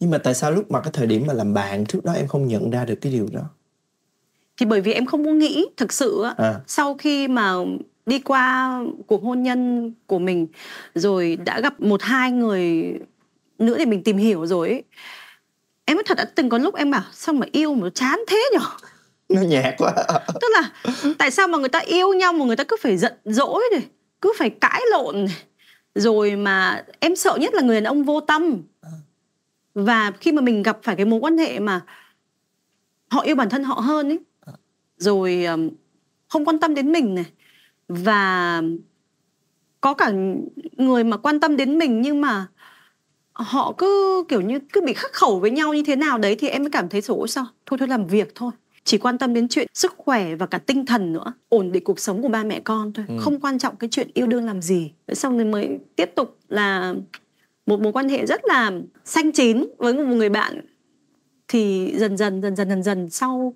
nhưng mà tại sao lúc mà cái thời điểm mà làm bạn trước đó em không nhận ra được cái điều đó thì bởi vì em không muốn nghĩ thực sự à. sau khi mà đi qua cuộc hôn nhân của mình rồi đã gặp một hai người nữa để mình tìm hiểu rồi ấy. em thật đã từng có lúc em bảo sao mà yêu mà chán thế nhở nó nhạt quá tức là tại sao mà người ta yêu nhau mà người ta cứ phải giận dỗi này cứ phải cãi lộn này rồi mà em sợ nhất là người đàn ông vô tâm à và khi mà mình gặp phải cái mối quan hệ mà họ yêu bản thân họ hơn ấy à. rồi không quan tâm đến mình này và có cả người mà quan tâm đến mình nhưng mà họ cứ kiểu như cứ bị khắc khẩu với nhau như thế nào đấy thì em mới cảm thấy số sao thôi thôi làm việc thôi chỉ quan tâm đến chuyện sức khỏe và cả tinh thần nữa ổn định cuộc sống của ba mẹ con thôi ừ. không quan trọng cái chuyện yêu đương làm gì sau này mới tiếp tục là một mối quan hệ rất là xanh chín với một người bạn thì dần dần dần dần dần dần sau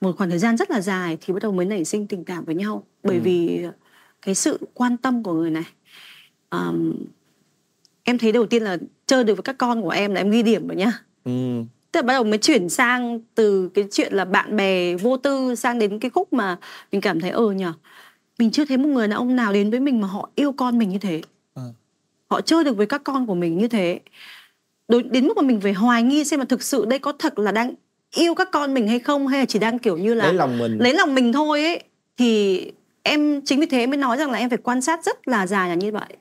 một khoảng thời gian rất là dài thì bắt đầu mới nảy sinh tình cảm với nhau bởi ừ. vì cái sự quan tâm của người này um, em thấy đầu tiên là chơi được với các con của em là em ghi điểm rồi nhá ừ. tức là bắt đầu mới chuyển sang từ cái chuyện là bạn bè vô tư sang đến cái khúc mà mình cảm thấy ờ nhở mình chưa thấy một người đàn ông nào đến với mình mà họ yêu con mình như thế họ chơi được với các con của mình như thế đối đến mức mà mình phải hoài nghi xem mà thực sự đây có thật là đang yêu các con mình hay không hay là chỉ đang kiểu như là lấy lòng mình lấy lòng mình thôi ấy thì em chính vì thế mới nói rằng là em phải quan sát rất là dài là như vậy